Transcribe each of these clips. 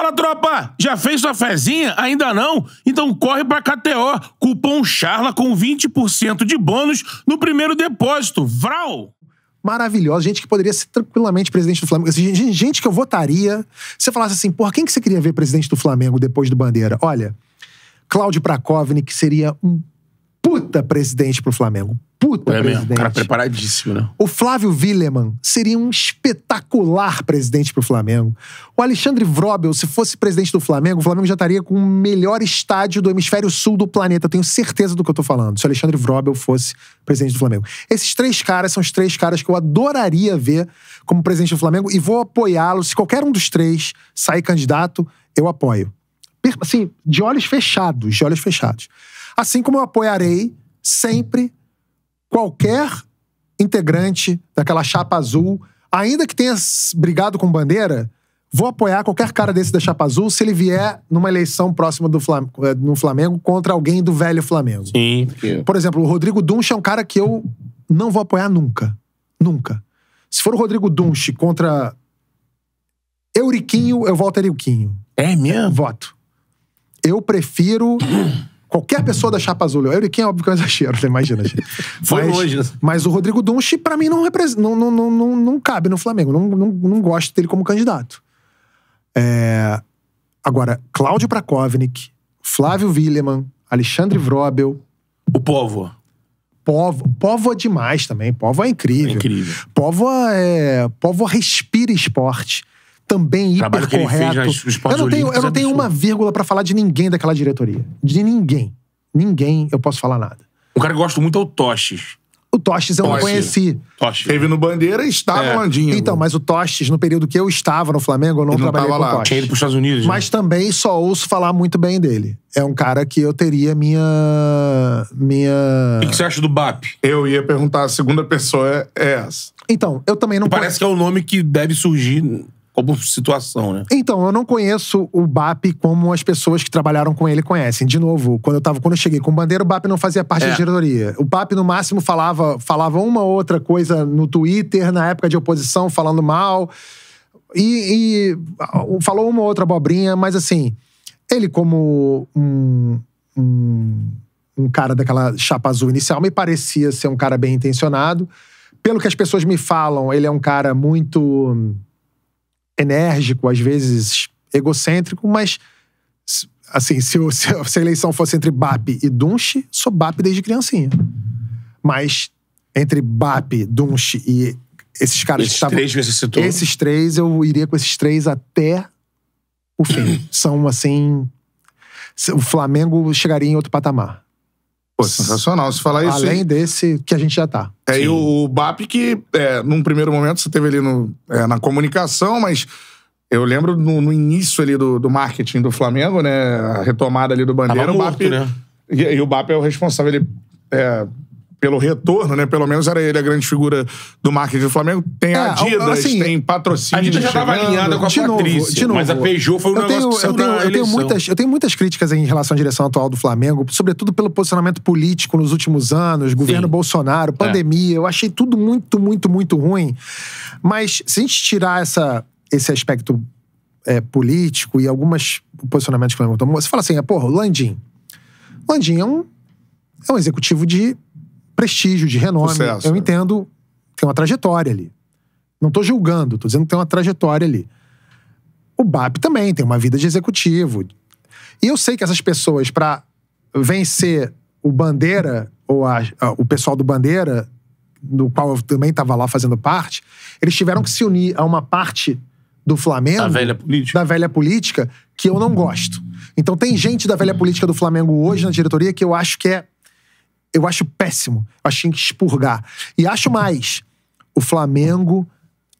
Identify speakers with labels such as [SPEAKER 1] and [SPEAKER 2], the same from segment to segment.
[SPEAKER 1] Fala, tropa! Já fez sua fezinha? Ainda não? Então corre pra KTO. Cupom CHARLA com 20% de bônus no primeiro depósito. Vral! Maravilhosa, gente que poderia ser tranquilamente presidente do Flamengo. Assim, gente que eu votaria. Se você falasse assim, por quem que você queria ver presidente do Flamengo depois do Bandeira? Olha, Cláudio Prakovni, que seria um puta presidente pro Flamengo puta é presidente. Mesmo, cara preparadíssimo, né? O Flávio Willemann seria um espetacular presidente pro Flamengo. O Alexandre Vrobel, se fosse presidente do Flamengo, o Flamengo já estaria com o melhor estádio do hemisfério sul do planeta. Eu tenho certeza do que eu tô falando. Se o Alexandre Vrobel fosse presidente do Flamengo. Esses três caras são os três caras que eu adoraria ver como presidente do Flamengo e vou apoiá-lo. Se qualquer um dos três sair candidato, eu apoio. Assim, de olhos fechados, de olhos fechados. Assim como eu apoiarei sempre qualquer integrante daquela chapa azul, ainda que tenha brigado com bandeira, vou apoiar qualquer cara desse da chapa azul se ele vier numa eleição próxima do Flamengo, eh, no Flamengo contra alguém do velho Flamengo. Sim. Por exemplo, o Rodrigo Dunch é um cara que eu não vou apoiar nunca. Nunca. Se for o Rodrigo Dunch contra Euriquinho, eu voto Euriquinho. É mesmo? Voto. Eu prefiro Qualquer pessoa da chapa azul, eu Euriquim é óbvio que é um exagero, né? imagina. Gente. Foi mas, longe. Né? Mas o Rodrigo Dunche, para mim, não, não, não, não, não, não cabe no Flamengo. Não, não, não gosto dele como candidato. É... Agora, Cláudio Prakovnik, Flávio Willemann, Alexandre Vrobel. O povo. Povo, povo é demais também. Povo é incrível. É incrível. Povo é, povo respira esporte também hiper correto. eu não tenho, eu não é tenho uma vírgula para falar de ninguém daquela diretoria. De ninguém. Ninguém eu posso falar nada. o cara que eu gosto muito é o Toches. O Tostes eu não conheci. Teve no Bandeira e estava é. no Landinho. Então, mas o Tostes, no período que eu estava no Flamengo, eu não, ele não trabalhei lá. Tinha ido para os Estados Unidos. Mas né? também só ouço falar muito bem dele. É um cara que eu teria minha... minha... O que, você acha do BAP? Eu ia perguntar, a segunda pessoa é, é essa. Então, eu também não... Parece que é o nome que deve surgir como situação, né? Então, eu não conheço o BAP como as pessoas que trabalharam com ele conhecem. De novo, quando eu, tava, quando eu cheguei com o Bandeira, o BAP não fazia parte é. da diretoria. O BAP, no máximo, falava, falava uma ou outra coisa no Twitter, na época de oposição, falando mal. E, e falou uma ou outra abobrinha, mas assim, ele como um, um, um cara daquela chapa azul inicial, me parecia ser um cara bem intencionado. Pelo que as pessoas me falam, ele é um cara muito enérgico, às vezes egocêntrico, mas assim, se, o, se, a eleição fosse entre BAP e Dunche, sou BAP desde criancinha. Mas entre BAP, Dunche e esses caras esses que estavam. Três você citou. Esses três, eu iria com esses três até o fim. São assim. O Flamengo chegaria em outro patamar. Pô, sensacional se falar isso. Além e... desse que a gente já tá. É, Sim. e o BAP que, é, num primeiro momento, você teve ali no, é, na comunicação, mas eu lembro no, no início ali do, do, marketing do Flamengo, né? A retomada ali do Bandeira. Tava o BAP, né? e, e, o BAP é o responsável, ele é, pelo retorno, né? Pelo menos era ele a grande figura do marketing do Flamengo. Tem é, Adidas, assim, tem patrocínio. A gente já estava alinhada com a de Patrícia, de novo. mas a Peugeot foi um eu negócio que eu tenho, eu tenho muitas, eu tenho muitas críticas em relação à direção atual do Flamengo, sobretudo pelo posicionamento político nos últimos anos, governo Sim. Bolsonaro, pandemia. É. Eu achei tudo muito, muito, muito ruim. Mas se a gente tirar essa, esse aspecto é, político e alguns posicionamentos que o Flamengo tomou, você fala assim, é, porra, o Landim. Landim é um, é um executivo de prestígio, de renome. Sucesso, eu entendo, tem uma trajetória ali. Não tô julgando, tô dizendo que tem uma trajetória ali. O BAP também tem uma vida de executivo. E eu sei que essas pessoas, para vencer o Bandeira, ou a, a, o pessoal do Bandeira, do qual eu também estava lá fazendo parte, eles tiveram que se unir a uma parte do Flamengo. Da velha política. Da velha política, que eu não gosto. Então tem gente da velha política do Flamengo hoje na diretoria que eu acho que é eu acho péssimo. Eu acho que que expurgar. E acho mais. O Flamengo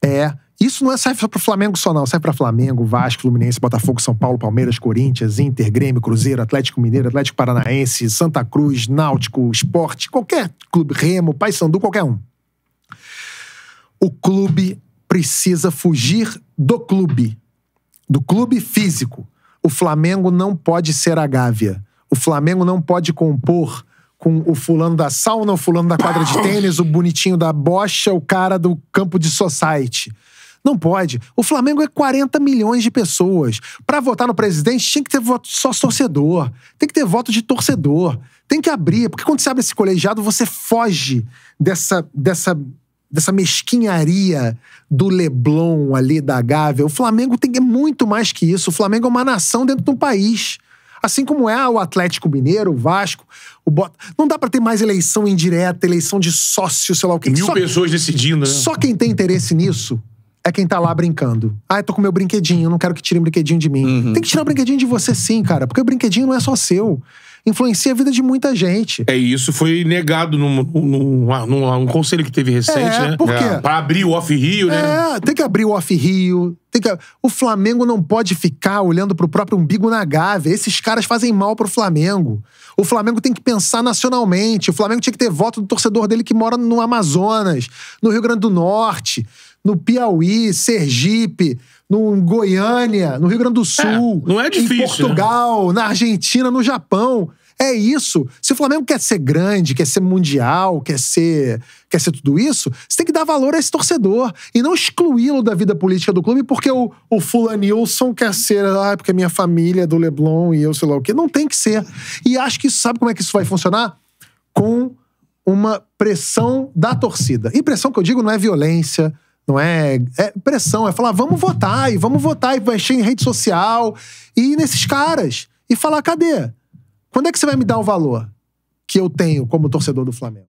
[SPEAKER 1] é. Isso não é serve para o Flamengo só, não. Serve para Flamengo, Vasco, Fluminense, Botafogo, São Paulo, Palmeiras, Corinthians, Inter, Grêmio, Cruzeiro, Atlético Mineiro, Atlético Paranaense, Santa Cruz, Náutico, Esporte, qualquer clube, Remo, Paysandu, qualquer um. O clube precisa fugir do clube, do clube físico. O Flamengo não pode ser a Gávea. O Flamengo não pode compor com o fulano da sauna, o fulano da quadra de tênis, o bonitinho da bocha, o cara do campo de society. Não pode. O Flamengo é 40 milhões de pessoas. Para votar no presidente, tinha que ter voto só torcedor. Tem que ter voto de torcedor. Tem que abrir. Porque quando você abre esse colegiado, você foge dessa, dessa, dessa mesquinharia do Leblon ali, da Gávea. O Flamengo tem, é muito mais que isso. O Flamengo é uma nação dentro de um país. Assim como é o Atlético Mineiro, o Vasco, o Bota. Não dá para ter mais eleição indireta, eleição de sócio, sei lá o quê. Mil só, pessoas decidindo, né? Só quem tem interesse nisso é quem tá lá brincando. Ah, eu tô com meu brinquedinho, não quero que tirem um brinquedinho de mim. Uhum. Tem que tirar o um brinquedinho de você sim, cara, porque o brinquedinho não é só seu. Influencia a vida de muita gente. É, isso foi negado num, num, num um conselho que teve recente, é, né? Por quê? É. Pra abrir o off-rio, né? É, tem que abrir o off-rio. Tem que... O Flamengo não pode ficar olhando pro próprio umbigo na gávea. Esses caras fazem mal pro Flamengo. O Flamengo tem que pensar nacionalmente. O Flamengo tinha que ter voto do torcedor dele que mora no Amazonas, no Rio Grande do Norte no Piauí, Sergipe, no Goiânia, no Rio Grande do é, Sul, é, é difícil, em né? Portugal, né? na Argentina, no Japão. É isso. Se o Flamengo quer ser grande, quer ser mundial, quer ser, quer ser tudo isso, você tem que dar valor a esse torcedor e não excluí-lo da vida política do clube porque o, o fulanilson quer ser, ah, é porque é minha família é do Leblon e eu sei lá o quê. Não tem que ser. E acho que sabe como é que isso vai funcionar? Com uma pressão da torcida. E pressão que eu digo não é violência, não é, é pressão, é falar, vamos votar, e vamos votar, e vai encher em rede social, e ir nesses caras, e falar, cadê? Quando é que você vai me dar o valor que eu tenho como torcedor do Flamengo?